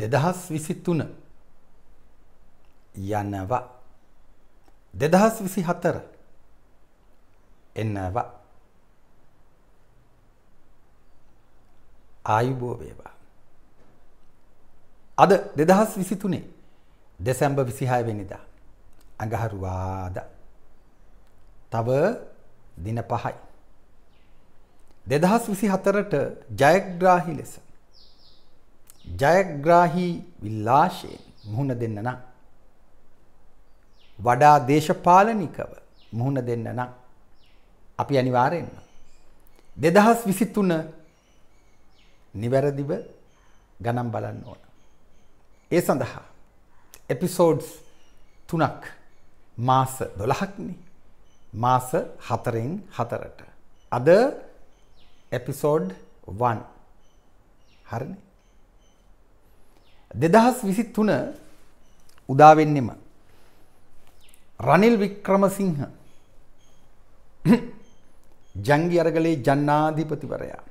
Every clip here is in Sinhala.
දෙදහස් විසි තුන යනවා දෙදහස් විසි හතර එන්නවා ආයුබෝ වේවා අද දෙදහස් විසි තුනේ දෙසැම්බ විසිහාය වෙනිදා අඟහරුවාද තව දින පහයි දෙදහස් විසි හතරට ජයග්‍රාහි ලෙස ජයග්‍රාහී විල්ලාශයෙන් මුහුණ දෙන්න නම් වඩා දේශපාලනිකව මුහුණ දෙන්න නම් අපි අනිවාර්යෙන්ම 2023 නිවැරදිව ගණන් බලන්න ඕන. ඒ සඳහා එපිසෝඩ්ස් 3ක් මාස 12ක්නේ. මාස 4න් 4ට. අද එපිසෝඩ් 1 හරිනේ. දෙදහස් විසි තුන උදාවෙන්නෙම රනිල් වික්‍රමසිංහ ජංගි අරගලේ ජන්නාධිපතිවරයා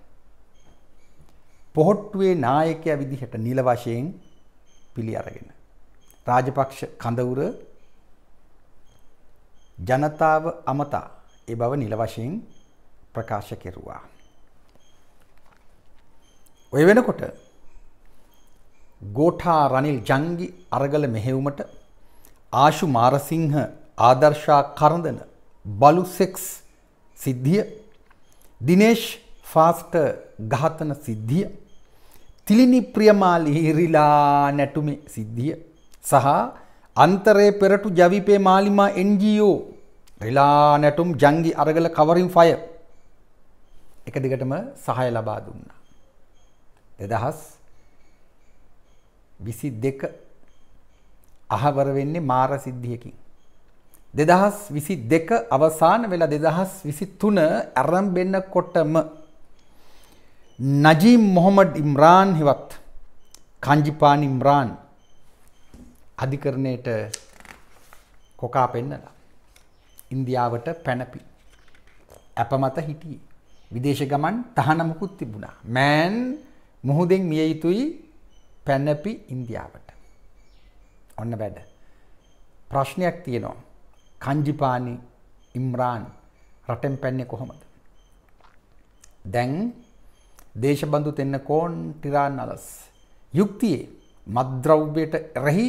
පොහොට්ටුවේ නායකයා විදිහට නිල වශයෙන් පිළි අරගෙන රාජපක්ෂ කඳවුර ජනතාව අමතා ඒ බව නිල වශයෙන් ප්‍රකාශ කෙරුවා ඔය වෙනකොට ගෝඨා රනිල් ජංගි අරගල මෙහෙවුමට ආශු මාරසිංහ ආදර්ශා කරඳන බලු සෙක්ස් සිද්ධිය දිනේෂ් ෆාස්ට ඝාතන සිද්ධිය තිලිනි ප්‍රියමාලි හිරිලා නැටුමේ සිද්ධිය සහ අන්තරේ පෙරටු ජවිපේ මාලිමා NGO රිලා නැටුම් ජංගි අරගල කවරින් ෆය එක දිගටම සහය ලබා දුන්නා. 2000 විසි දෙක අහවර වෙන්නේ මාර සිද්ධියකින්. දෙදහස් විසි දෙක අවසාන වෙලා දෙදහස් විසි තුන ඇරම්බෙන්න කොටම නජීම් මොහොමඩ් ඉම්රාන් හිවත් කංජිපාන ඉම්රාන් අධිකරණයට කොකා පෙන්නලා. ඉන්දියාවට පැනපි. ඇප මත හිටිය. විදේශ ගමන් තහනමකුත් තිබුණා. මෑන් මුහුදෙන් මිය යුතුයි පැනපි ඉන්දියාවට. ඔන්න වැඩ. ප්‍රශ්නයක් තියෙනවා. කංජිපානි ඉම්රාන් රටෙන් පැන්නේ කොහොමද. දැන් දේශබඳු දෙන්න කෝන් ටිරාන් අලස්. යුක්තියේ මද්‍රව්්‍යයට රැහි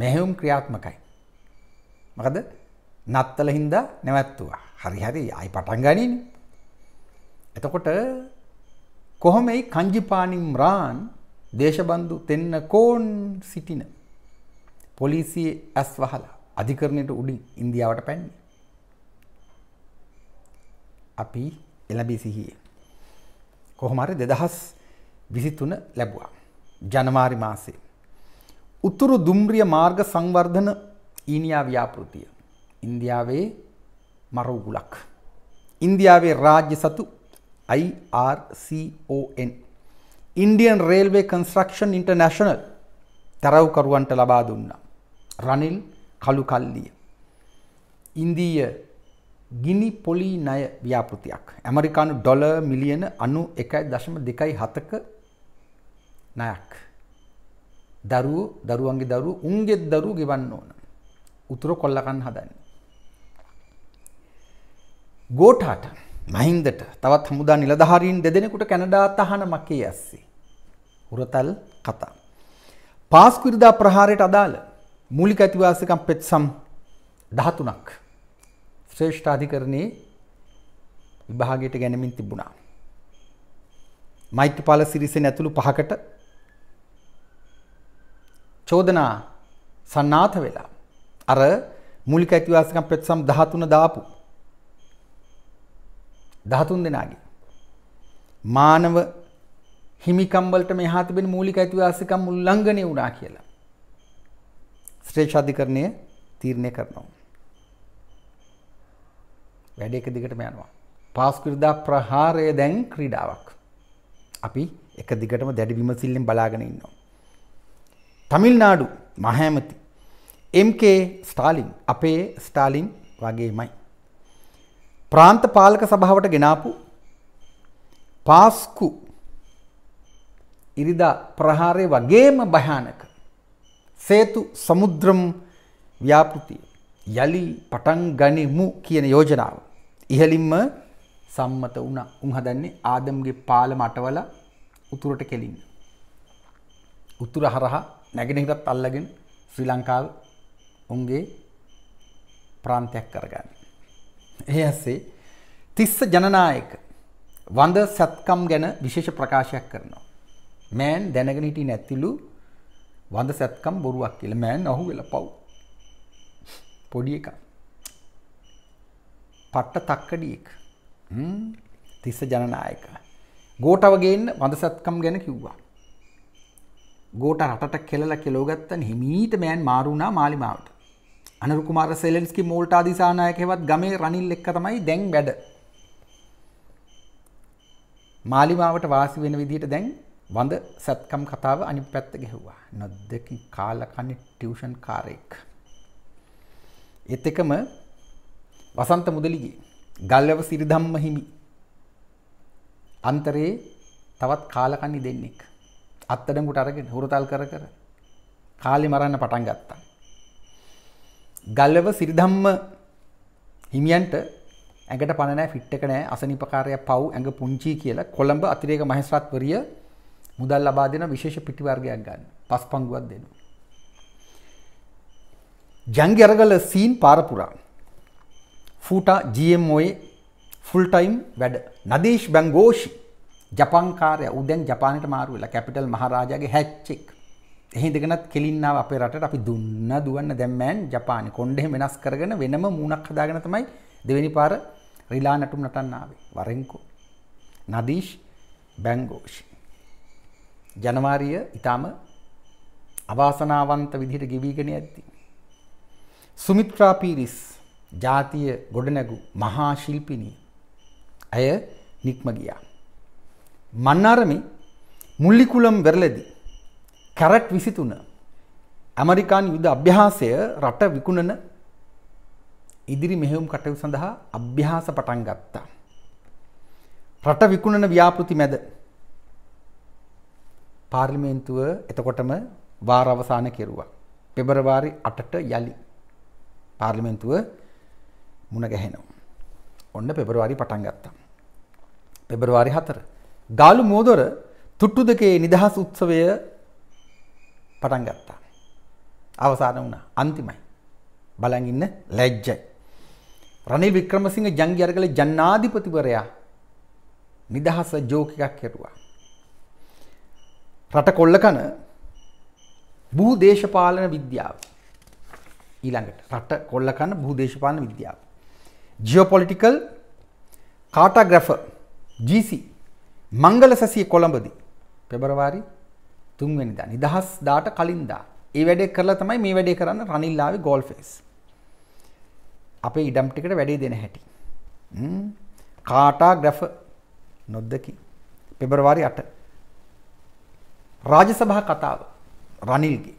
මෙහෙවුම් ක්‍රියාත්මකයි. මකද නත්තල හින්දා නැවැත්තුවා හරි හරි අයි පටන් ගනින් එතකොට කොහොමයි කංජිපානිම් රාන් දේශබන්දු තෙන්න කෝන් සිටින පොලිසියේ ඇස් වහලා අධිකරණයට උඩින් ඉන්දියාවට පැන්නේ. අපි එළඹී සිහියේ. කොහොම හරි 2023 ලැබුවා. ජනවාරි මාසේ. උතුරු දුම්රිය මාර්ග සංවර්ධන ඊනියා ව්‍යාපෘතිය. ඉන්දියාවේ මරවුගුලක්. ඉන්දියාවේ රාජ්‍ය සතු IRCON Indian railway construction international තැරව්කරුවන්ට ලබා දුන්නා. රනිල් කළු කල්ලිය. ඉන්දීය ගිනි පොලි නය ව්‍යාපෘතියක් ඇමරිකානු ඩොල මිලියන අනු එකයි දශම දෙකයි හතක නයක්. දරුවෝ දරුවන්ගේ දරු උන්ගෙත් දරු ගෙවන්න ඕන. උතුර කොල්ලකන් හදන්න. ගෝටාට මහින්දට තවත් හමුදා නිලධාරීන් දෙදෙනෙකුට කැනඩා තහනමක් කී ඇස්සේ. හුරතල් කතා. පාස්කුරිදා ප්‍රහාරයට අදාළ මූලික ඇතිවාසිකම් පෙත්සම් 13ක් ශ්‍රේෂ්ඨ අධිකරණයේ විභාගයට ගැනීමින් තිබුණා. මෛත්‍රීපාල සිරිසෙන් ඇතුළු පහකට චෝදනා සන්නාත වෙලා අර මූලික ඇතිවාසිකම් පෙත්සම් 13 දාපු දහතුන් දෙනාගේ. මානව හිමිකම්වලට මෙහා තිබෙන මූලික අයිතිවාසිකම් උල්ලංඝනය වුණා කියලා. ශ්‍රේෂ්ඨාධිකරණය තීරණය කරනවා. වැඩ එක දිගටම යනවා. පාස්කුරුදා ප්‍රහාරය දැන් ක්‍රීඩාවක්. අපි එක දිගටම දැඩි විමසිල්ලෙන් බලාගෙන ඉන්නවා. තමිල්නාඩු මහෑමති MK ස්ටාලින් අපේ ස්ටාලින් වගේමයි. ප්‍රාන්ත පාලක සභාවට ගෙනාපු පාස්කු ඉරිදා ප්‍රහාරය වගේම භයානක සේතු සමුද්‍රම් ව්‍යාපෘතිය යළි පටන් ගනිමු කියන යෝජනාව ඉහලින්ම සම්මත වුණා. උන් හදන්නේ ආදම්ගේ පාලම අටවල උතුරට කෙලින්න. උතුර හරහා නැගෙනහිරත් අල්ලගෙන ශ්‍රී ලංකාව උන්ගේ ප්‍රාන්තයක් කරගන්න. එහි ඇසේ තිස්ස ජනනායක වඳ සත්කම් ගැන විශේෂ ප්‍රකාශයක් කරනවා. මෑන් දැනගෙන හිටියේ නැතිලු වඳ සත්කම් බොරුවක් කියලා. මෑන් අහු වෙලා පව්. පොඩි එකා. පට්ට තක්කඩියෙක්. හ්ම් තිස්ස ජනනායක. ගෝටවගේ ඉන්න වඳ සත්කම් ගැන කිව්වා. ගෝට රටට කෙලලා කෙලවගත්තන හිමීට මෑන් මාරුණා මාලිමාවට. අනරුකුමාර සෙලෙන්ස්කි මෝල්ටා දිසානායකහෙවත් ගමේ රනිල් එක්ක තමයි දැන් වැඩ මාලිමාවට වාසි වෙන විදිහට දැන් වඳ සත්කම් කතාව අනිත් පැත්ත ගෙහුවා. නොද්දකින් කාලකන්නේ ටියුෂන් කාරයෙක්. ඒත් එකම වසන්ත මුදලිගේ ගල්වැව සිරිධම්ම හිමි අන්තරේ තවත් කාලකන්නි දෙන්නෙක්. අත්තඩඟුට අරගෙන හුරතල් කර කර කාලි මරන්න පටන් ගත්තා. ගල්ලව සිරිධම්ම හිමියන්ට ඇඟට පණනෑ ෆිට්ටක නෑ අසනිපකාරය පව් ඇඟ පුංචි කියලා කොළඹ අතිරේක මහස්රත්වරිය මුදල් ලබා දෙන විශේෂ පිටිවර්ගයක් ගන්න පස් පංගුවක් දෙනු. ජංග අරගල සීන් පාරපුරා ෆූටා ජMOයේ ෆුල්ටයිම් වැඩ නදේශ් බැංගෝෂි ජපංකාරය උදැන් ජපානට මාරුවෙලා කැපිටල් මහරාජගේ හැච්චෙක් හිදගෙනත් කෙලින්නාව අපේ රට අපි දුන්න දුවන්න දැම්මෑන් ජපාන කොන්්ඩෙ වෙනස් කරගෙන වෙනම මූුණක් හදාගෙන තමයි දෙවැනි පාර රිලා නටුම් නටන්නාවේ වරෙන්කෝ නදීශ් බැංගෝෂි. ජනවාරිය ඉතාම අවාසනාවන්ත විදිහට ගෙවීගෙන ඇත්ති. සුමිත්‍රාපීරිස් ජාතිය ගොඩනැගු මහා ශිල්පිණී ඇය නික්ම ගියා. මන්නාරමි මුල්ලිකුලම් වෙරලදී කැරට් විසිතුන ඇමරිකාන් යුද අභ්‍යාසය රට විකුණන ඉදිරි මෙහෙවුම් කටයු සඳහා අභ්‍යාස පටන් ගත්තා. රට විකුණන ව්‍යාපෘති මැද පාර්ලිමේන්තුව එතකොටම වාර අවසාන කෙරුවා. පෙබරවාරි 8ට යලි පාර්ලිමේන්තුව මුණ ගැහෙනවා. ඔන්න පෙබරවාරි පටන් ගත්තා. පෙබරවාරි 4 ගාලු මෝදොර තුට්ටු දෙකේ නිදහස් උත්සවය පටන් ගත්තා. අවසාන වුණා. අන්තිමයි. බලන් ඉන්න ලැජ්ජයි. රනිල් වික්‍රමසිංහ ජංගි අරගල ජනාධිපතිවරයා නිදහස ජෝක් එකක් කරුවා. රට කොල්ල කන භූ දේශපාලන විද්‍යාව. ඊළඟට රට කොල්ල කන භූ දේශපාලන විද්‍යාව. ජියෝපොලිටිකල් කාටාග්‍රැෆර් GC මංගල සැසිය කොළඹදී පෙබරවාරි තුන්වෙනිදා නිදහස් දාට කලින්දා ඒ වැඩේ කරලා තමයි මේ වැඩේ කරන්න රනිල්ලාවේ ගෝල් ෆේස් අපේ ඉඩම් ටිකට වැඩේ දෙන හැටි කාටා ග්‍රැෆ නොද්දකි පෙබරවාරි 8 රාජසභා කතාව රනිල්ගේ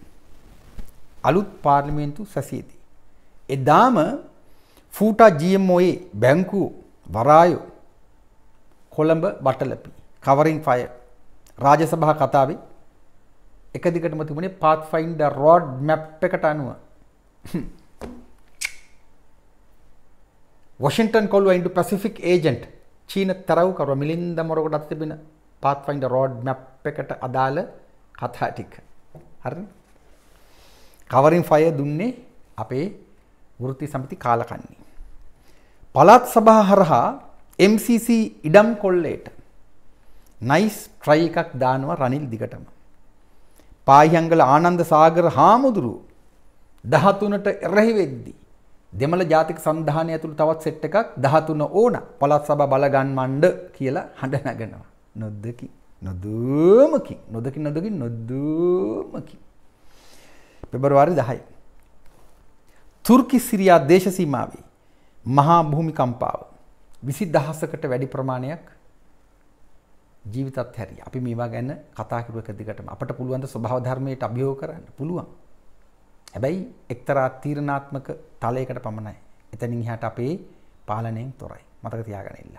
අලුත් පාර්ලිමේන්තු සැසියේදී එදාම ෆූටා GMOA බැංකුව වරායෝ කොළඹ බටලපි කවරින් ෆයර් රාජසභා කතාවේ එක දිගටම තිබුණේ පාත් ෆයින්ඩ රෝඩ් මැප් එකට අනුව වොෂින්ටන් කොල්ුව ඉන්ඩු පැසිෆික් ඒජන්ට් චීන තරව්කරුව මිලින්ද මොරකට අත් තිබෙන පාත් ෆයින්ඩ රෝඩ් මැප් එකට අදාළ කතා ටික හරි කවරින් ෆය දුන්නේ අපේ වෘත්ති සමිති කාලකන්නේ පළාත් සභා හරහා MCC ඉඩම් කොල්ලේට නයිස් ට්‍රයි එකක් දානවා රනිල් දිගටම පාහියංගල ආනන්ද සාගර හාමුදුරු 13ට එරෙහි වෙද්දී දෙමළ ජාතික සන්ධානය ඇතුළු තවත් සෙට් එකක් 13 ඕන පළාත් සභා බලගන්මණ්ඩ කියලා හඬ නගනවා. නොදකි නොදුමකි නොදකි නොදකි නොදුමකි. පෙබරවාරි 10. තුර්කි සිරියා දේශ සීමාවේ මහා භූමිකම්පාව 20000කට වැඩි ප්‍රමාණයක් ජීවිතත් හැරි අපි මේවා ගැන කතා කරුවක දිගටම අපට පුළුවන් ද ස්වභාව ධර්මයට අභියෝග කරන්න පුළුවන්. හැබැයි එක්තරා තීරණාත්මක තලයකට පමණයි. එතනින් එහාට අපේ පාලනයෙන් තොරයි. මතක තියාගන්න ඉන්න.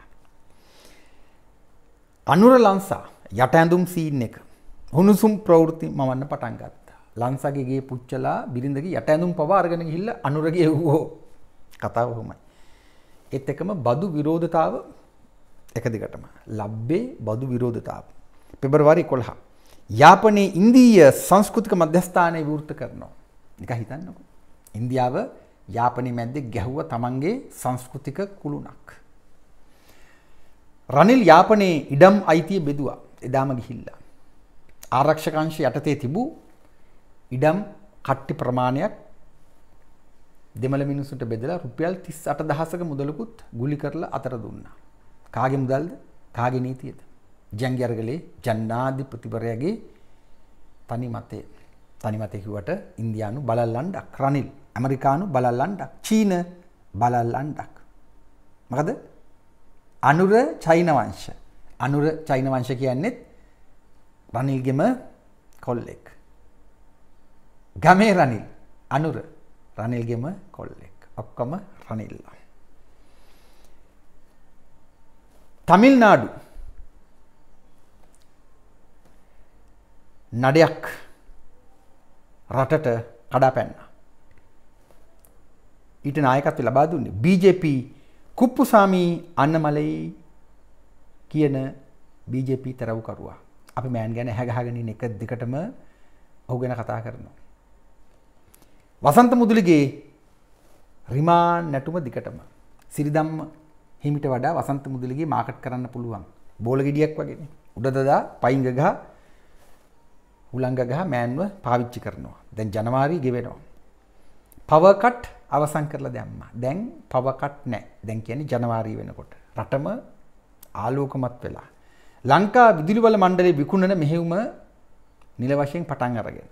අනුර ලංසා යට ඇඳුම් සීන් එක. හුනුසුම් ප්‍රවෘත්ති මවන්න පටන් ගත්තා. ලංසාගේ ගේ පුච්චලා බිරිඳගේ යට ඇඳුම් පවා අරගෙන ගිහිල්ලා අනුරගේ එව්වෝ. කතාව ඔහොමයි. ඒත් එකම බදු විරෝධතාව එකදිගටම ලබ්බේ බදු විරෝධතාව. පෙබරවාරි කොල්හා. යාපනයේ ඉන්දීය සංස්කෘතික මධ්‍යස්ථානය විවෘත කරනවා. එක හිතන්නක. ඉන්දියාව යාපනය මැද්දෙ ගැහුව තමන්ගේ සංස්කෘතික කුළුණක්. රනිල් යාපනයේ ඉඩම් අයිතිය බෙදවා එදාම ගිහිල්ලා. ආරක්ෂකංශ යටතේ තිබූ ඉඩම් කට්ටි ප්‍රමාණයක් දෙමළ මිනිසුන්ට බෙදලා රුපියල් තිස් අට දහසක මුදලකුත් ගුලි කරලා අතර දුන්නා. කාගේ මුදල්ද? කාගේ නීතියද? ජංගියර්ගලේ ජනාධිපතිවරයාගේ තනි මතය. තනි මතය කිව්වට ඉන්දියානු බලල්ලණ්ඩක් රනිල්, ඇමරිකානු බලල්ලණ්ඩක්, චීන බලල්ලණ්ඩක්. මොකද? අනුර චෛන වංශ. අනුර චෛන වංශ කියන්නේත් රනිල්ගෙම කොල්ලෙක්. ගමේ රනිල් අනුර රනිල්ගෙම කොල්ලෙක්. ඔක්කොම රනිල්ලා. තමිල්නාඩු නඩයක් රටට කඩා පැන්න. ඊට නායකත්ව ලබා දුන්නේ BJP කුප්පුසාමී අන්නමලයි කියන BJP තරවුකරුවා. අපි මෑන් ගැන හැගහගෙන එක දෙකටම ඔහු ගැන කතා කරනවා. වසන්ත මුදුලිගේ රිමාන් නැටුම දිකටම සිරිදම්ම හිමිට වඩා වසන්ත මුදලිගේ මාකට් කරන්න පුළුවන් බෝල ගෙඩියක් වගේ උඩදදා පයිංග ගහ උලංග ගහ මෑන්ව පාවිච්චි කරනවා දැන් ජනවාරි ගෙවෙනවා පවකට් අවසන් කරලා දැම්මා දැන් පවකට් නෑ දැන් කියන්නේ ජනවාරි වෙනකොට රටම ආලෝකමත් වෙලා ලංකා විදුලිවල මණ්ඩලේ විකුණන මෙහෙයුම නිල වශයෙන් පටන් අරගෙන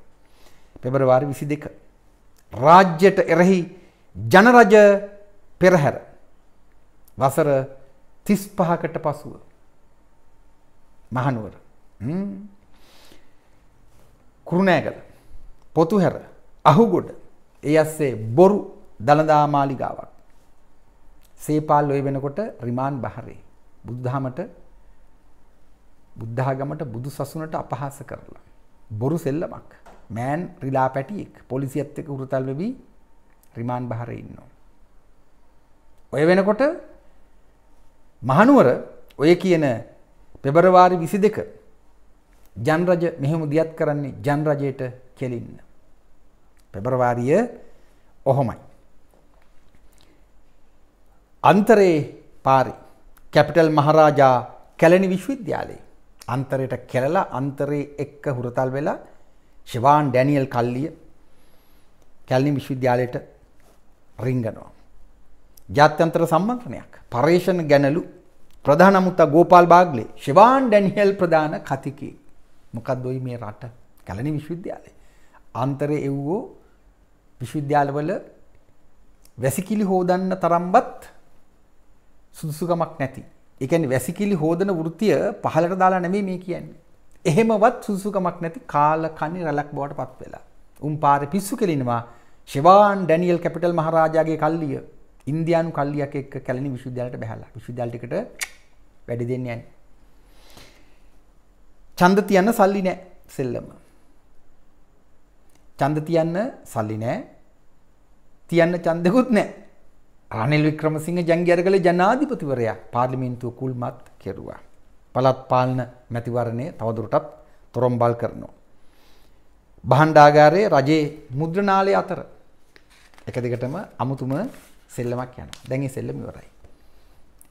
පෙබරවාරි 22 රාජ්‍යයට එරෙහි ජනරජ පෙරහැර වසර 35කට පසුව මහනුවර කුරුණෑගල පොතුහැර අහුගොඩ ඒ ඇස්සේ බොරු දළදා මාලිගාවක් සේපාල් ඔය වෙනකොට රිමාන් බහරේ බුද්ධාමට බුද්ධාගමට බුදු සසුනට අපහාස කරලා බොරු සෙල්ලමක් මෑන් රිලා පැටියෙක් පොලිසියත් එක්ක උරතල් වෙවි රිමාන් බහරේ ඉන්නවා ඔය වෙනකොට මහනුවර ඔය කියන පෙබරවාරි විසි දෙක ජන්රජ මෙහෙම දියත් කරන්නේ ජන්රජයට කෙලින්න. පෙබරවාරිය ඔහොමයි. අන්තරයේ පාරි කැපිටල් මහරාජා කැලණි විශ්වවිද්‍යාලයේ අන්තරයට කෙලලා අන්තරේ එක්ක හුරතල් වෙලා ශිවාන් ඩැනියල් කල්ලිය කැලණි විශ්වවිද්‍යාලයට රිංගනවා. ජාත්‍යන්තර සම්මන්ත්‍රණයක් පර්යේෂණ ගැනලු ප්‍රධාන මුත්තා ගෝපාල් බාග්ලේ ශිවාන් ඩැනියෙල් ප්‍රධාන කතිකේ මොකද්ද ওই මේ රට කැලණි විශ්වවිද්‍යාලය අන්තරේ එව්වෝ විශ්වවිද්‍යාලවල වැසිකිලි හොදන්න තරම්වත් සුදුසුකමක් නැති. ඒ කියන්නේ වැසිකිලි හොදන වෘත්තිය පහලට දාලා නෙමෙයි මේ කියන්නේ. එහෙමවත් සුදුසුකමක් නැති කාල කණි රැලක් බවට පත් වෙලා. උන් පාරේ පිස්සු කෙලිනවා ශිවාන් ඩැනියෙල් කැපිටල් මහරජාගේ කල්ලිය ඉන්දයානු කල්ලියක් එක් කැලනි විශුද්ධාලට බැහලා විශුද්ධාලටිකට වැඩි දෙන්න යන්නේ. ඡන්ද තියන්න සල්ලි නෑ සෙල්ලම. ඡන්ද තියන්න සල්ලි නෑ. තියන්න ඡන්දකුත් නෑ. රනිල් වික්‍රමසිංහ ජංගියරගල ජනාධිපතිවරයා පාර්ලිමේන්තුව කුල්මත් කෙරුවා. පළත් පාලන මැතිවරණය තවදුරටත් තොරම්බල් කරනවා. බහන්ඩාගාරයේ රජයේ මුද්‍රණාලය අතර එක දිගටම අමුතුම සෙල්ලමක් යන. දැන් ඒ සෙල්ලම ඉවරයි.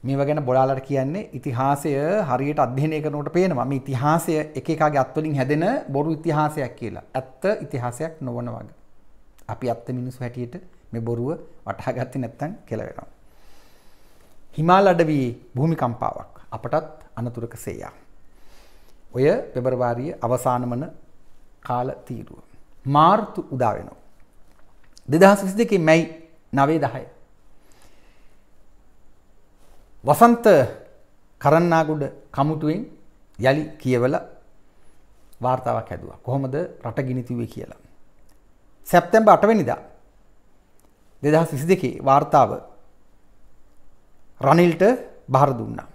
මේවා ගැන බොලාලට කියන්නේ ඉතිහාසය හරියට අධ්‍යයනය කරනකොට පේනවා මේ ඉතිහාසය එක එකාගේ අත් වලින් හැදෙන බොරු ඉතිහාසයක් කියලා. ඇත්ත ඉතිහාසයක් නොවන වගේ. අපි ඇත්ත මිනිස්සු හැටියට මේ බොරුව වටහා ගත්තේ නැත්නම් කියලා වෙනවා. හිමාල අඩවියේ භූමිකම්පාවක් අපටත් අනතුරක සේයා. ඔය පෙබරවාරිය අවසාන වන කාල තීරුව. මාර්තු උදා වෙනවා. 2022 මැයි 9 10 වසන්ත කරන්නාගොඩ කමුතුවෙන් යළි කියවල වාර්තාවක් හැදුවා. කොහොමද රට ගිනිතිව්වේ කියලා. සැප්තැම්බර් 8 වෙනිදා 2022 වාර්තාව රනිල්ට බාර දුන්නා.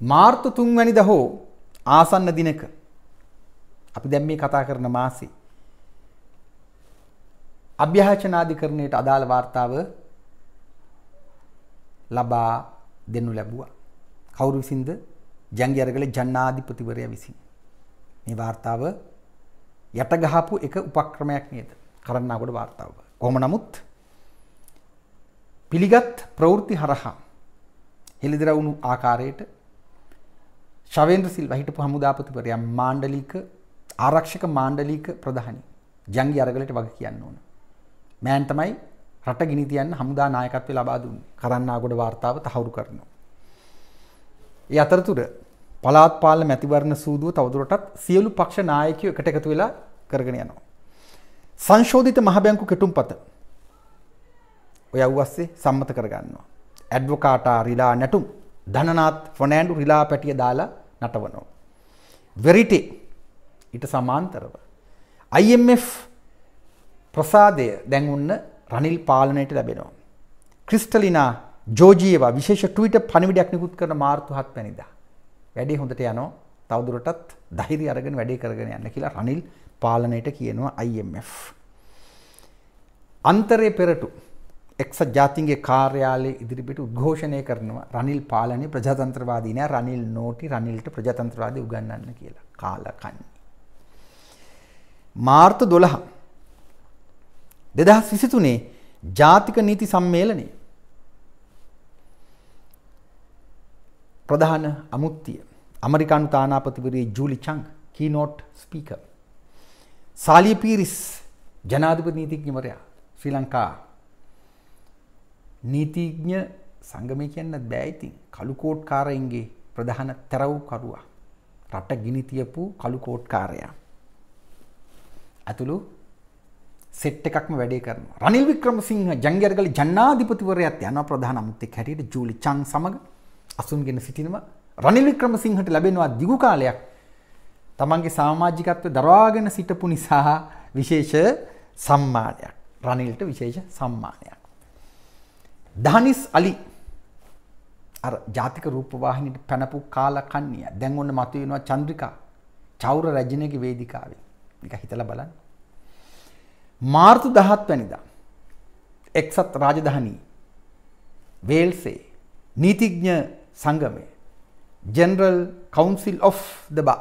මාර්තු 3 වෙනිදා හෝ ආසන්න දිනක අපි දැන් මේ කතා කරන මාසේ අභ්‍යාචනාධිකරණයට අදාළ වාර්තාව ලබා දෙනු ලැබුවා. කවුරු විසින්ද? ජංගි අරගල ජනාධිපතිවරයා විසින්. මේ වார்த்தාව යට ගහපු එක උපක්‍රමයක් නේද? කරන්නාගොඩ වார்த்தාව. කොහොම නමුත් පිළිගත් ප්‍රවෘත්ති හරහා හෙළිදරවුණු ආකාරයට ශවේන්ද්‍ර සිල්වා හිටපු හමුදාපතිවරයා මාණ්ඩලික ආරක්ෂක මාණ්ඩලික ප්‍රධානී ජංගි අරගලට වග කියන්න ඕන. මෑන් තමයි රට ගිනි තියන්න හමුදා නායකත්වය ලබා දුන්නේ. කරන්නාගොඩ වාර්තාව තහවුරු කරනවා. ඒ අතරතුර පළාත් පාලන මැතිවරණ සූදුව තවදුරටත් සියලු පක්ෂ නායකයෝ එකට එකතු වෙලා කරගෙන යනවා. සංශෝධිත මහබැංකු කෙටුම්පත ඔය අවස්සේ සම්මත කරගන්නවා. ඇඩ්වොකාටා රිලා නැටුම් ධනනාත් ෆොනෑන්ඩු රිලා පැටිය දාලා නටවනවා. වෙරිටේ ඊට සමාන්තරව IMF ප්‍රසාදය දැන් උන්න රනිල් පාලනයට ලැබෙනවා. ක්‍රිස්ටලිනා ජෝජීවා විශේෂ ටවිට පණිවිඩයක් නිකුත් කරන මාර්තු හත් පැනිදා. වැඩේ හොඳට යනෝ තවදුරටත් දහිරි අරගෙන වැඩේ කරගෙන යන්න කියලා රනිල් පාලනයට කියනවා IMF. අන්තරය පෙරටු එක්සත් ජාතින්ගේ කාර්යාලය ඉදිරිපිට උද්ඝෝෂණය කරනවා රනිල් පාලනය ප්‍රජාතන්ත්‍රවාදී නෑ රනිල් නෝටි රනිල්ට ප්‍රජාතන්ත්‍රවාදී උගන්වන්න කියලා කාලකන්ණි. මාර්තු 12 දෙදහස් විසිතුනේ ජාතික නීති සම්මේලනය ප්‍රධාන අමුත්තිය අමරිකානු තානාපතිවරේ Julie Chung keynote speak Saliya Peiris ජනාධිපති නීතිඥවරයා ශ්‍රී ලංකා නීතිඥ සංගමය කියන්නත් බෑ ඉතින් කළුකෝට්කාරයන්ගේ ප්‍රධාන තැරව්කරුවා රට ගිනි තියපු කළුකෝට්කාරයා ඇතුළු සෙට් එකක්ම වැඩේ කරනවා. රනිල් වික්‍රමසිංහ ජංගියරගල ජනාධිපතිවරයාත් යනවා ප්‍රධාන අමුත්‍යෙක් හැටියට ජූලි චන් සමග අසුන්ගෙන සිටිනම රනිල් වික්‍රමසිංහට ලැබෙනවා දිගු කාලයක් තමන්ගේ සමාජිකත්වය දරාගෙන සිටපු නිසා විශේෂ සම්මානයක්. රනිල්ට විශේෂ සම්මානයක්. ධනිස් අලි අර ජාතික රූපවාහිනියට පැනපු කාලකන්ණිය දැන් ඔන්න මතුවෙනවා චන්ද්‍රිකා චෞර රජිනේගේ වේදිකාවේ. නික හිතලා බලන්න. මාර්තු දහත් වැනිදා. එක්සත් රාජධානී වේල්සේ නීතිඥ සංගමය ජෙනරල් කවන්සිල් ඔෆ් ද බා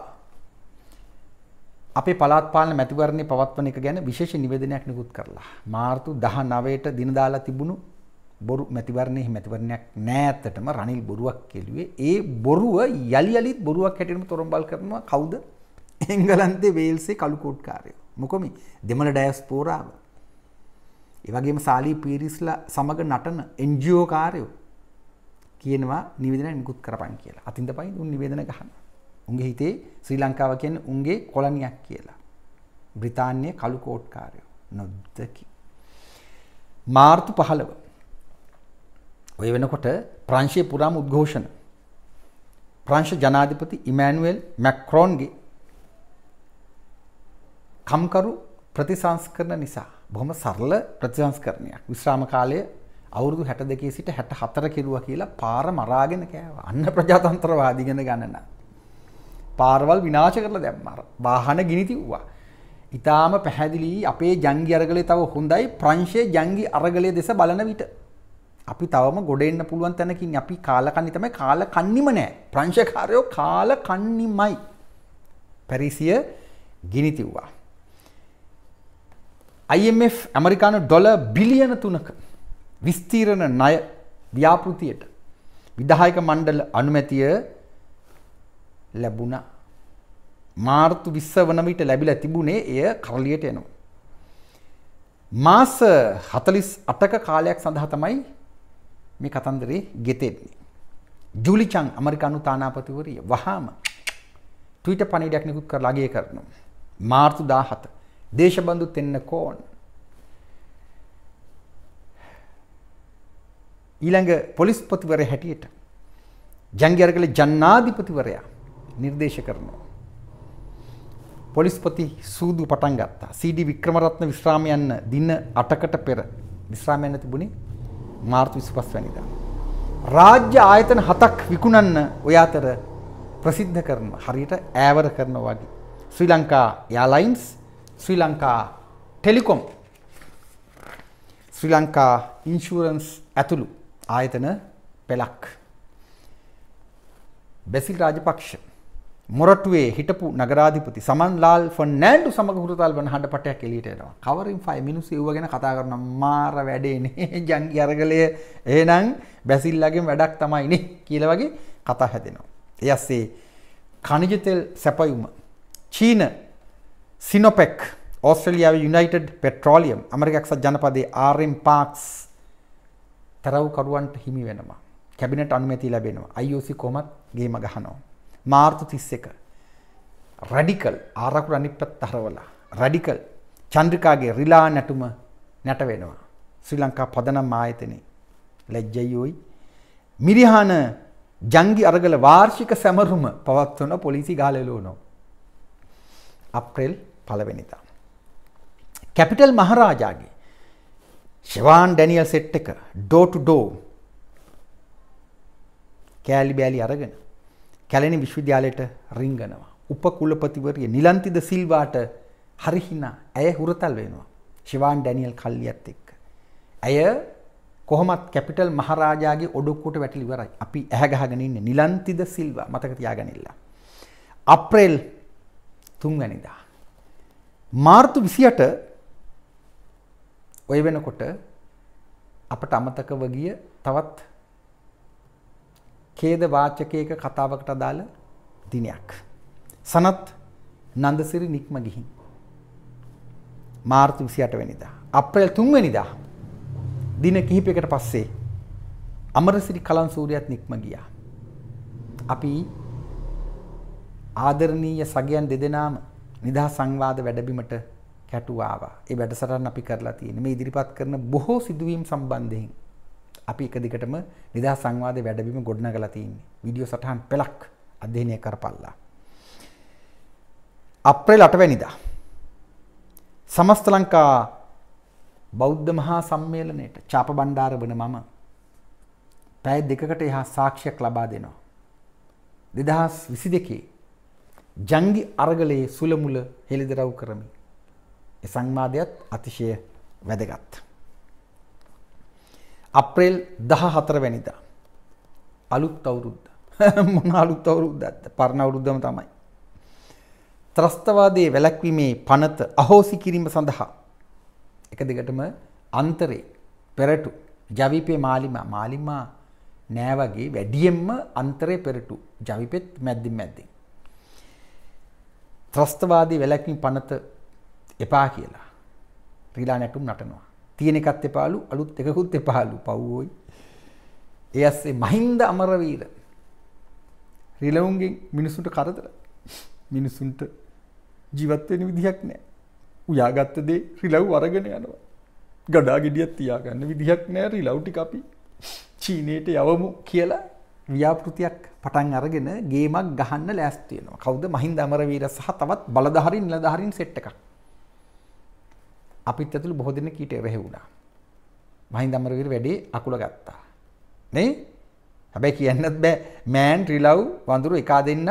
අපේ පලාත්පාලන මැතිවරණය පවත්වන එක ගැන විශේෂ නිවේදනයක් නිකුත් කරලා මාර්තු 19ට දින දාලා තිබුණු බොරු මැතිවරණයේ මැතිවරණයක් නෑ ඇත්තටම රනිල් බොරුවක් කෙළුවේ ඒ බොරුව යලි යලිත් බොරුවක් හැටියටම තොරම්බල් කරනවා කවුද එංගලන්තේ වේල්සේ කළු කෝට්කාරයෝ මොකොම දෙමළ ඩයස්පෝරාව. ඒවගේම සාලී පීරිස්ල සමඟ නටන එන්ජෝකාරයෝ කියනවා නිවිදන නිකුත් කරපන් කියලා අතින්ද පයි උන් නිවේදන ගහන්න. උන්ගේ හිතේ ශ්‍රී ලංකාව කියන උන්ගේ කොලනියක් කියලා. බ්‍රිතාන්‍ය කළු කෝට්කාරයෝ නොද්දකි. මාර්තු පහළව ඔය වෙනකොට ප්‍රංශය පුරාම උද්ඝෝෂණ ප්‍රංශ ජනාධිපති ඉමෑනුවල් මැක්රෝන්ගේ කම්කරු ප්‍රතිසංස්කරණ නිසා බොහොම සරල ප්‍රතිසංස්කරණයක්. විශ්‍රාම කාලය අවුරුදු 62 සිට 64 කෙරුවා කියලා පාර මරාගෙන කෑවා. අන්න ප්‍රජාතන්ත්‍රවාදී ගැන ගණන. පාරවල් විනාශ කරලා දැම්මා. වාහන ගිනි තිව්වා. ඊටාම පැහැදිලි අපේ ජංගි අරගලේ තව හොඳයි ප්‍රංශයේ ජංගි අරගලයේ දෙස බලන විට අපි තවම ගොඩ එන්න පුළුවන් තැනකින් අපි කාලකන්ණි තමයි කාලකන්ණිම නෑ ප්‍රංශකාරයෝ කාලකන්ණිමයි පැරිසිය ගිනි තිව්වා IMF ඇමරිකානු ඩොල බිලියන තුනක විස්තීරණ ණය ව්‍යාපෘතියට විධායක මණ්ඩල අනුමැතිය ලැබුණා. මාර්තු 20 වන විට ලැබිලා තිබුණේ එය කරලියට එනවා. මාස 48ක කාලයක් සඳහා තමයි මේ කතන්දරේ ගෙතෙන්නේ. ජූලි චන් ඇමරිකානු තානාපතිවරිය වහාම ට්විටර් පණිවිඩයක් නිකුත් කරලා අගය කරනවා. මාර්තු 17 දේශබන්දු තෙන්නකෝන් ඊළඟ පොලිස්පතිවරයා හැටියට ජංගියරගල ජන්නාධිපතිවරයා නිර්දේශ කරනවා පොලිස්පති සූදු පටන් ගත්තා සීඩී වික්‍රමරත්න විශ්‍රාම යන්න දින 8කට පෙර විශ්‍රාම යන්න තිබුණේ මාර්තු 25 වෙනිදා රාජ්‍ය ආයතන හතක් විකුණන්න ඔය අතර ප්‍රසිද්ධ කරනවා හරියට ඈවර කරනවා වගේ Sri Lanka airlines Sri Lanka telecom Sri Lanka insurance ඇතුළු ආයතන පෙළක් බැසිල් රාජපක්ෂ මොරටුවේ හිටපු නගරාධිපති සමන්ලාල් ෆර්නෑන්ඩෝ සමග හුරතල් වන හඬ පටයක් එළියට එනවා. කවරින් 5 මිනිස්සු ඒව ගැන කතා කරන මාර වැඩේ නේ ජංගි අරගලය. එහෙනම් බැසිල්ලාගෙන් වැඩක් තමයි නේ කියලා වගේ කතා හැදෙනවා. එයස්සේ කණිජ තෙල් සැපයුම චීන සිනොපෙක් ඔස්ට්‍රලියාව යුනයිටඩ් පෙට්‍රෝලියම් අමරිකක්සත් ජනපදේ ආරම් පාක්ස් තරවකරුවන්ට හිමි වෙනවා කැබිනට අනුමැති ලැබෙනවා IOC කොමත් ගේම ගහනවා මාර්තු 31 රැඩිකල් ආරකුර අනිත් පැත්ත හරවලා රැඩිකල් චන්ද්‍රිකාගේ රිලා නැටුම නැට වෙනවා ශ්‍රී ලංකා පදනම් ආයතනයේ ලැජ්ජයියෝයි මිරිහාන ජංගි අරගල වාර්ෂික සැමරුම පවත්වන පොලිසි ගාලලෝනෝ අප්‍රේල් 2023 පළවෙනිතා. කැපිටල් මහරාජාගේ ශෙවාන් ඩැනියල් සෙට් එක ඩෝටු ඩෝ කෑලි බෑලි අරගෙන කැලනි විශ්වවිද්‍යාලයට රිංගනවා. උපකුලපතිවරිය නිලන්තිද සිල්වාට හරිහිනා ඇය හුරතල් වෙනවා. ශිවාන් ඩැනියල් කල්ලියත් එක්ක. ඇය කොහොමත් කැපිටල් මහරාජාගේ ඔඩොක්කුට වැටිලි ඉවරයි. අපි ඇහැ ගහගෙන ඉන්නේ නිලන්තිද සිල්වා මතක තියාගන්න ඉල්ලා. අප්‍රේල් 3 වෙනිදා මාර්තු 28 ඔය වෙනකොට අපට අමතකව ගිය තවත් ඛේද වාචකයක කතාවකට අදාළ දිනයක්. සනත් නන්දසිරි නික්ම ගිහින් මාර්තු 28 වෙනිදා අප්‍රේල් 3 වෙනිදා දින කිහිපයකට පස්සේ අමරසිරි කලන්සූරියත් නික්ම ගියා. අපි ආදරණීය සගයන් දෙදෙනාම නිදා සංවාද වැඩබිමට කැටුවාවා. ඒ වැඩසටහන් අපි කරලා තියෙන්නේ. මේ ඉදිරිපත් කරන බොහෝ සිදුවීම් සම්බන්ධයෙන් අපි එක දිගටම නිදා සංවාදයේ වැඩබිම ගොඩනගලා තියෙන්නේ. වීඩියෝ සටහන් පෙළක් අධ්‍යයනය කරපල්ලා. අප්‍රේල් 8 වෙනිදා සමස්ත ලංකා බෞද්ධ මහා සම්මේලනයේට චාප බණ්ඩාර වන මම පැය දෙකකට එහා සාක්ෂියක් ලබා දෙනවා. 2022 ජංගි අරගලයේ සුළමුල හෙළිදරව් කරමි. ඒ සංවාදයත් අතිශය වැදගත්. අප්‍රේල් 14 වෙනිදා අලුත් අවුරුද්ද. මොන අලුත් අවුරුද්දක්ද? පරණ අවුරුද්දම තමයි. ත්‍රස්තවාදයේ වැළැක්වීමේ පනත අහෝසි කිරීම සඳහා එක දිගටම අන්තරේ පෙරටු ජවිපේ මාලිමා මාලිමා නෑ වගේ වැඩියෙන්ම අන්තරේ පෙරටු ජවිපෙත් මැද්දින් මැද්දින් ත්‍රස්තවාදී වැලැක්වීම පනත එපා කියලා. ශ්‍රීලා නැටුම් නටනවා. තියෙන එකත් එපාලු අලුත් එකකුත් එපාලු පව්වෝයි. ඒ ඇස්සේ මහින්ද අමරවීර. රිලවුන්ගෙන් මිනිසුන්ට කරදර. මිනිසුන්ට ජීවත් වෙන විදිහක් නැහැ. උයාගත්ත දේ රිලව් අරගෙන යනවා. ගඩා ගෙඩියක් තියාගන්න විදිහක් නැහැ රිලව් ටික අපි චීනයට යවමු කියලා ව්‍යාපෘතියක් පටන් අරගෙන ගේමක් ගහන්න ලෑස්තියනවා කවුද මහින්ද අමරවීර සහ තවත් බලධහරි නිලධහරින් සෙට් එකක් අපිත් ඇතුළ බොහෝ දෙනෙක් ඊට එරෙහිවුණා මහින්ද අමරවීර වැඩේ අකුල ගත්තා නේ හැබැයි කියන්නත් බෑ මෑන් රිලව් වඳුරු එකා දෙන්න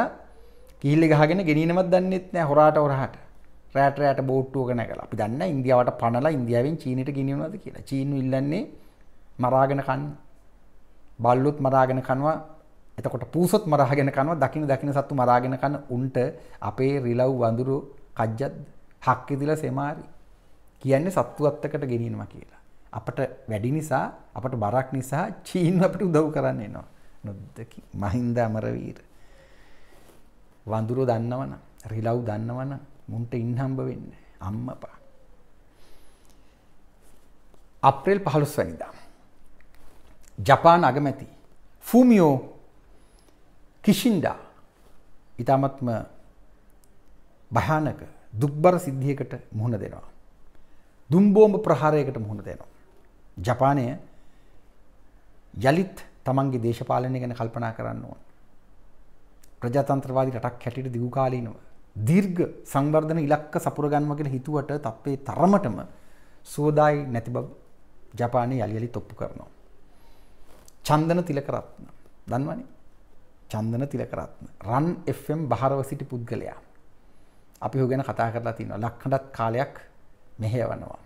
කිහිල්ල ගහගෙන ගෙනියනවත් දන්නෙත් නෑ හොරාට හොරහට රෑට රෑට බෝට්ටුවක නැගලා අපි දන්න ඉන්දියාවට පනලා ඉන්දියාවෙන් චීනට ගෙනියනවද කියලා චීනු ඉල්ලන්නේ මරාගෙන කන්න බල්ලුත් මරාගෙන කනවා එතකොට පූසොත් මරාගෙන කනවා දකින දකින සත්තු මරාගෙන කන උන්ට අපේ රිලව් වඳුරු කජ්ජත් හක්කෙදිලා සෙමාරි කියන්නේ සත්තුවත්තකට ගෙනියනවා කියලා. අපට වැඩි නිසා අපට බරක් නිසා චීන් අපට උදව් කරන්න එනවා. නොද්දකි මහින්ද අමරවීර. වඳුරු දන්නවන රිලව් දන්නවන මුන්ට ඉන්හම්බ වෙන්න අම්මපා. අප්‍රේල් 15 වැනිදා ජපාන් අගමැති ෆූමියෝ කිෂින්ඩා ඉතාමත්ම භයානක දුක්බර සිද්ධියකට මුහුණ දෙනවා. දුම්බෝම්භ ප්‍රහාරයකට මුහුණ දෙනවා. ජපානය යළිත් තමන්ගේ දේශපාලනය ගැන කල්පනා කරන්න ඕන. ප්‍රජාතන්ත්‍රවාදී රටක් හැටියට දිගුකාලීනව. දීර්ඝ සංවර්ධන ඉලක්ක සපුරගන්නවා කියලා හිතුවට තප්පේ තරමටම සෝදායි නැති බව ජපානය යලි යලි තොප්පු කරනවා. චන්දන තිලකරත්න. දන්නවනේ. චන්දන තිලකරත්න රන් Fම් බහරව සිටි පුද්ගලයා. අපි හු ගැන කතා කරලා තිනවා ලක්කඩත් කාලයක් මෙහෙයවනවා.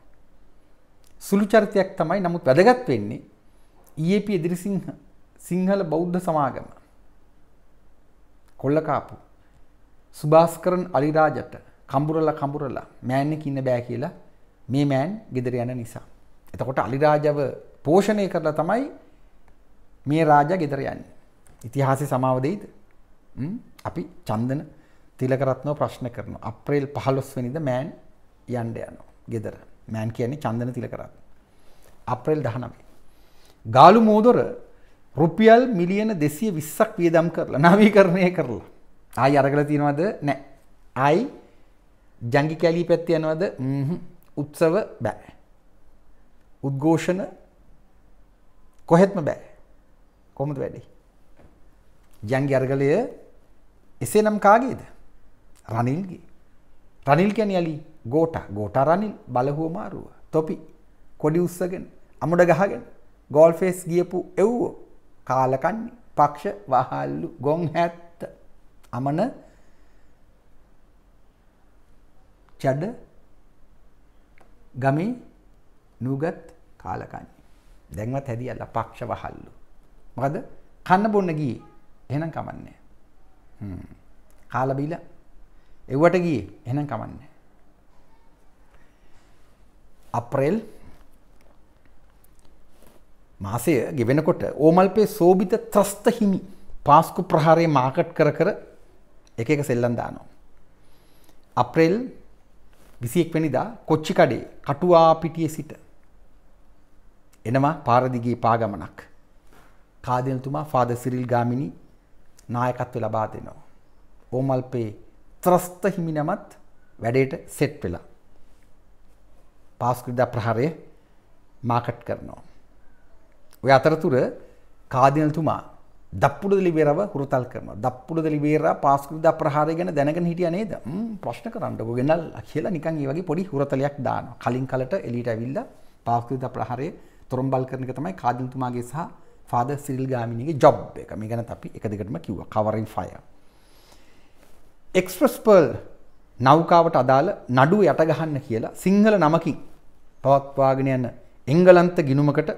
සුළු චරිතයක් තමයි නමුත් වැදගත් වෙන්නේ EAP එදිරිසිංහ සිංහල බෞද්ධ සමාගම. කොල්ලකාපු සුභාස්කරන් අලිරාජට කම්බුරලා කම්බුරලා මෑන්නෙක් ඉන්න බෑ කියලා මේ මෑන් ගෙදර යන නිසා. එතකොට අලිරාජව පෝෂණය කරලා තමයි මේ රාජා ගෙදර යන්නේ. ඉතිහාසය සමාව දෙයිද? අපි චන්දන තිලකරත්නව ප්‍රශ්න කරනවා. අප්‍රේල් 15 වෙනිදා මෑන් යන්න යනවා. ගෙදර. මෑන් කියන්නේ චන්දන තිලකරත්න. අප්‍රේල් 19. ගාලු මෝදොර රුපියල් මිලියන 220ක් වියදම් කරලා නවීකරණය කරලා. ආයි අරගල තියනවද? නැහැ. ආයි ජංගි කැලී පැත්තේ යනවද? උත්සව බෑ. උද්ඝෝෂණ කොහෙත්ම බෑ. කොහොමද වැඩේ? ජයන්ගේ අරගලය එසේනම් කාගේද? රනිල්ගේ. රනිල් කියන්නේ යලි ගෝටා. ගෝටා රනිල් බලහුව මාරුව. තොපි කොඩි උස්සගෙන අමුඩ ගහගෙන ගෝල් ෆේස් ගියපු එව්වෝ කාලකන්නේ පක්ෂ වහල්ලු ගොන් හැත්ත අමන චඩ ගමේ නුගත් කාලකන්නේ දැන්වත් හැදියලා පක්ෂ වහල්ලු මොකද කන්න බොන්න ගියේ එහෙනම් කමන්නේ. හ්ම්. කාලා බීලා එව්වට ගියේ. එහෙනම් කමන්නේ. අප්‍රේල් මාසය ගෙවෙනකොට ඕමල්පේ සෝබිත ත්‍රස්ත හිමි පාස්කු ප්‍රහාරය මාකට් කර කර එක එක සෙල්ලන් දානවා. අප්‍රේල් විසියෙක් වැනිදා කොච්චි කඩේ කටුවා පිටිය සිට එනවා පාරදිගේ පාගමනක් කාදනතුමා ෆාද සිරිල් ගාමිණී නායකත්වය ලබා දෙනවා. ඕමල්පේ ත්‍රස්ත හිමිනමත් වැඩේට සෙට් වෙලා. පාස්කෘදා ප්‍රහාරය මාකට් කරනවා. ඔය අතරතුර කාදිනල්තුමා දප්පුඩ දෙලිබේරව හුරතල් කරනවා. දප්පුඩ දෙලිබේරා පාස්කෘදා ප්‍රහාරය ගැන දැනගෙන හිටියා නේද? ප්‍රශ්න කරන්නකො ගෙනල්ලා කියලා නිකන් ඒ වගේ පොඩි හුරතලයක් දානවා. කලින් කලට එලීට ඇවිල්ලා පාස්කෘදා ප්‍රහාරය තොරම්බල් කරන එක තමයි කාදිනල්තුමාගේ සහ ෆාද සිල් ගාමිණගේ ජොබ් එක මේ ගැන අපි එක දෙකටම කිව්ව කවරින් ෆය එක්ස්ප්‍රස් පර්ල් නෞකාවට අදාළ නඩු යටගහන්න කියලා සිංහල නමකින් පවත්වාගෙන යන එංගලන්ත ගිනුමකට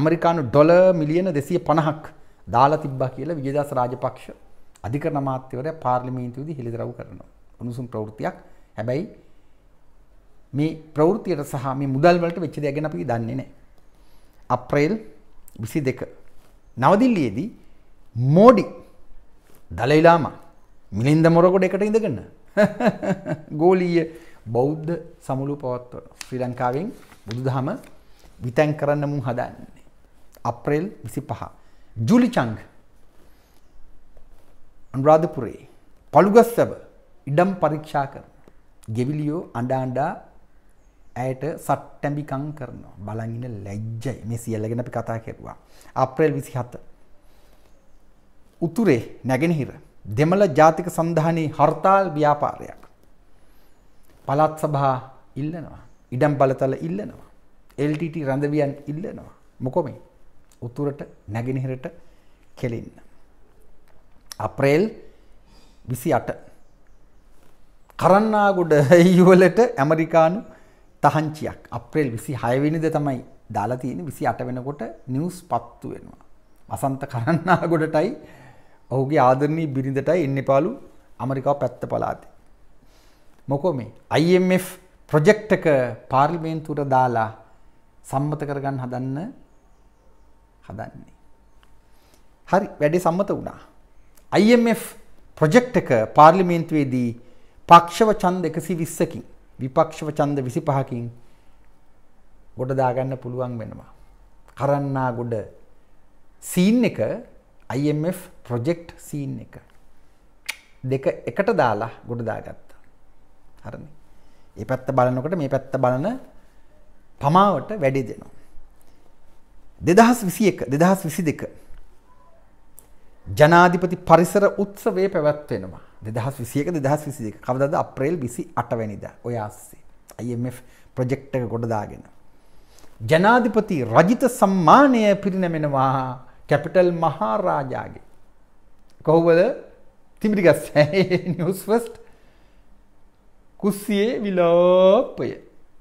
ඇමරිකානු ඩොල මිලියන දෙසිය පණහක් දාලා තිබ්බා කියලා විජදස් රාජපක්ෂ අධිකරණ අමාත්‍යවරය පාර්ලිමේන්තුවේදී හෙළිදරව් කරනවා උණුසුම් ප්‍රවෘත්තියක් හැබැයි මේ ප්‍රවෘත්තියට සහ මේ මුදල් වලට වෙච්ච දේ ගැන අපි දන්නේ නැහැ අප්‍රේල් 2019 විසි දෙක නවදිල්ලියේදී මෝඩි දලයිලාම මිලින්ද මොරකොඩ එකට ඉඳගන්න ගෝලීය බෞද්ධ සමුළු පවත්වන ශ්‍රී ලංකාවෙන් බුදුදහම විතැන් කරන්න මුන් හදන්නේ. අප්‍රේල් විසි පහ. ජුලිචංග අන්රාධපුරේ පළුගස් සැබ ඉඩම් පරීක්ෂා කර ගෙවිලියෝ අඩාන්ඩා ඇයට සට්ටැඹිකං කරනවා බලඟින ලැජ්ජයි මේ සියල්ලගෙන අපි කතා කෙරවා. අප්‍රේල් විසි හත. උතුරේ නැගෙනහිර දෙමළ ජාතික සඳහනී හර්තාල් ව්‍යාපාරයක්. පළත් සභා ඉල්ලනවා ඉඩම් බලතල ඉල්ලනවා. LTT රඳවියන් ඉල්ලනවා මොකොමේ උතුරට නැගෙනහිරට කෙලින්න. අප්‍රේල් විසි අට කරන්නාගොඩ යුවලට ඇමරිකානු තහංචියක් අප්‍රේල් 26 වෙනිදා තමයි දාලා තියෙන්නේ 28 වෙනකොට නිවුස් පත්තු වෙනවා. වසන්ත කරන්නාගොඩටයි ඔහුගේ ආදරණීය බිරිඳටයි එන්නපාලු ඇමරිකාව පැත්ත පළාතේ. මොකෝ මේ IMF ප්‍රොජෙක්ට් එක පාර්ලිමේන්තුවට දාලා සම්මත කරගන්න හදන්න හදන්නේ. හරි වැඩේ සම්මත වුණා. IMF ප්‍රොජෙක්ට් එක පාර්ලිමේන්තුවේදී පක්ෂව ඡන්ද 120කින් විපක්ෂව ඡන්ද 25කින් ගොඩ දාගන්න පුළුවන් වෙනවා. කරන්නා ගොඩ සීන් එක IMF ප්‍රොජෙක්ට් සීන් එක. දෙක එකට දාලා ගොඩ දාගත්තා. හරිනේ. මේ පැත්ත බලනකොට මේ පැත්ත බලන පමාවට වැඩි දෙනවා. 2021 2022 ජනාධිපති පරිසර උත්සවේ පැවැත්වෙනවා දෙදහස් විසියක දෙදහස් විසියක කවදද අප්‍රේල් විසි අටවැනිද ඔය අස්සේ IMF ප්‍රජෙක්ට එක ගොඩදාගෙන. ජනාධිපති රජිත සම්මානය පිරිනැමෙනවා කැපිටල් මහාරාජාගේ. කොහුවද තිමිරිගස් නිියස්ෆස්ට් කුස්සියේ විලෝපය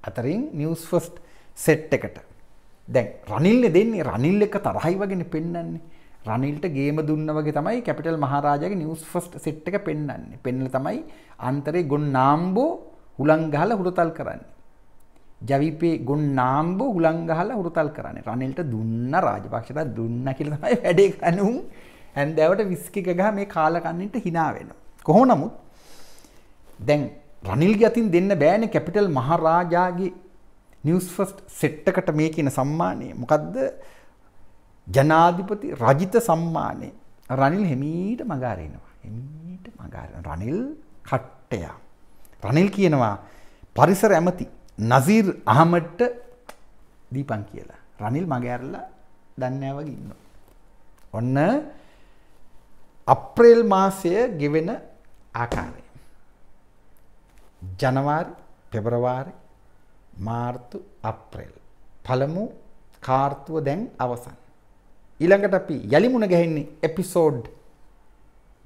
අතරින් නිියස්ෆස්ට් සෙට් එකට දැන් රනිල්ල දෙන්නේ රනිල් එක තරහයි වගෙන පෙන්නන්නේ රනිල්ට ගේම දුන්න වගේ තමයි කැපිටල් මහරාජගේ නිවස් ෆස්ට් සෙට් එක පෙන්වන්නේ. පෙන්ල තමයි අන්තරේ ගොන් නාම්බෝ හුලං ගහලා හුරතල් කරන්නේ. ජවිපේ ගොන් නාම්බෝ හුලං ගහලා හුරතල් කරන්නේ. රනිල්ට දුන්න රාජපක්ෂට දුන්න කියලා තමයි වැඩේ කනුම්. ඇන්දෑවට විස්කි එක ගහ මේ කාලා කන්නින්ට hina වෙනවා. කොහොම නමුත් දැන් රනිල්ගේ අතින් දෙන්න බෑනේ කැපිටල් මහරාජාගේ නිවස් ෆස්ට් සෙට් එකට මේ කියන සම්මානය. මොකද්ද ජනාධිපති රජිත සම්මානය රනිල් හෙමීට මගාරෙනවා. එමීට මගාරන රනිල් කට්ටයා. රනිල් කියනවා පරිසර ඇමති නසීර් අහමට්ට දීපන් කියලා. රනිල් මගඇරලා දන්නෑවගේ ඉන්න. ඔන්න අප්‍රේල් මාසය ගෙවෙන ආකාරය. ජනවාරි පෙබරවාරි මාර්තු අප්‍රේල්. පළමු කාර්තුව දැන් අවසන්. ඊළඟට අපි යලිමුණ ගැහෙන්නේ එපිසෝඩ්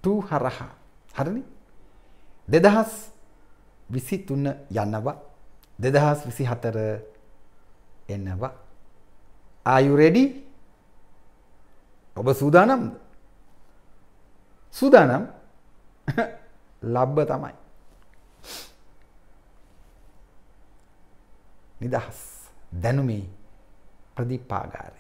2 හරහා. හරිනේ? 2023 යනවා 2024 එනවා. Are you ready? ඔබ සූදානම්ද? සූදානම් ලබ්බ තමයි. නිදහස් දැනුමේ ප්‍රතිපාගාරය